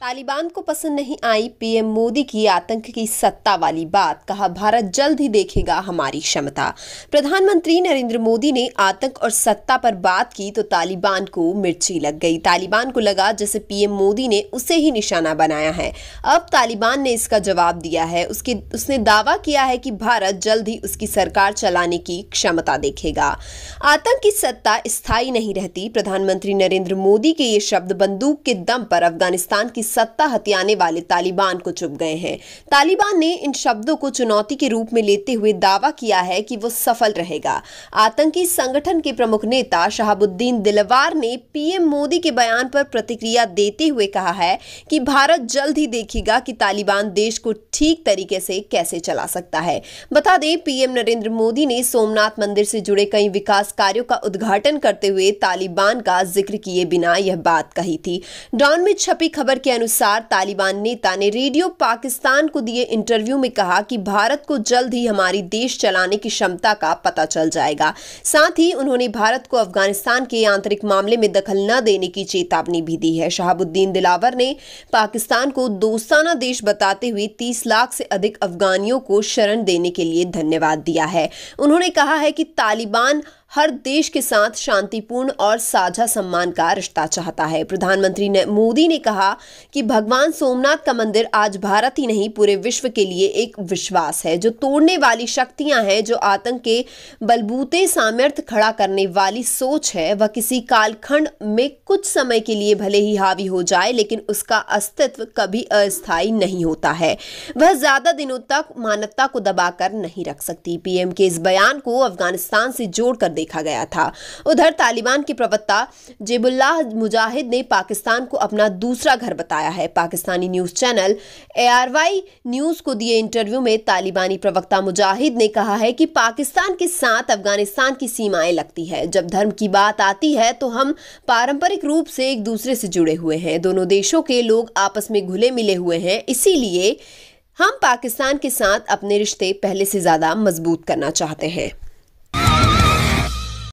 तालिबान को पसंद नहीं आई पीएम मोदी की आतंक की सत्ता वाली बात कहा भारत जल्द ही देखेगा हमारी क्षमता प्रधानमंत्री नरेंद्र मोदी ने आतंक और सत्ता पर बात की तो तालिबान को मिर्ची लग गई तालिबान को लगा जैसे पीएम मोदी ने उसे ही निशाना बनाया है अब तालिबान ने इसका जवाब दिया है उसके उसने दावा किया है कि भारत जल्द ही उसकी सरकार चलाने की क्षमता देखेगा आतंक की सत्ता स्थायी नहीं रहती प्रधानमंत्री नरेंद्र मोदी के ये शब्द बंदूक के दम पर अफगानिस्तान की सत्ता हथियाने वाले तालिबान को चुप गए हैं तालिबान ने इन शब्दों को चुनौती के रूप में लेते हुए दावा किया है कि वो सफल रहेगा आतंकी संगठन के प्रमुख नेता शहाबुद्दीन दिलवार ने पीएम मोदी के बयान पर प्रतिक्रिया देते हुए कहा है कि भारत जल्द ही देखेगा कि तालिबान देश को ठीक तरीके से कैसे चला सकता है बता दें पीएम नरेंद्र मोदी ने सोमनाथ मंदिर से जुड़े कई विकास कार्यो का उद्घाटन करते हुए तालिबान का जिक्र किए बिना यह बात कही थी डॉन में छपी खबर के अनुसार तालिबान नेता ने रेडियो पाकिस्तान को दिए इंटरव्यू में कहा कि भारत को जल्द ही हमारी देश चलाने की क्षमता का पता चल जाएगा साथ ही उन्होंने भारत को अफगानिस्तान के आंतरिक मामले में दखल न देने की चेतावनी भी दी है शहाबुद्दीन दिलावर ने पाकिस्तान को दोस्ताना देश बताते हुए तीस लाख से अधिक अफगानियों को शरण देने के लिए धन्यवाद दिया है उन्होंने कहा है कि तालिबान हर देश के साथ शांतिपूर्ण और साझा सम्मान का रिश्ता चाहता है प्रधानमंत्री मोदी ने कहा कि भगवान सोमनाथ का मंदिर आज भारत ही नहीं पूरे विश्व के लिए एक विश्वास है जो तोड़ने वाली शक्तियां हैं जो आतंक के बलबूते सामर्थ्य खड़ा करने वाली सोच है वह किसी कालखंड में कुछ समय के लिए भले ही हावी हो जाए लेकिन उसका अस्तित्व कभी अस्थायी नहीं होता है वह ज्यादा दिनों तक मानवता को दबाकर नहीं रख सकती पीएम के इस बयान को अफगानिस्तान से जोड़कर देखा गया था उधर तालिबान के प्रवक्ता जेबुल्लाह मुजाहिद ने पाकिस्तान को अपना दूसरा घर बताया है Pakistani news channel A news को दिए इंटरव्यू में तालिबानी प्रवक्ता मुजाहिद ने कहा है कि पाकिस्तान के साथ अफगानिस्तान की सीमाएं लगती है जब धर्म की बात आती है तो हम पारंपरिक रूप से एक दूसरे से जुड़े हुए हैं दोनों देशों के लोग आपस में घुले मिले हुए हैं इसीलिए हम पाकिस्तान के साथ अपने रिश्ते पहले से ज़्यादा मजबूत करना चाहते हैं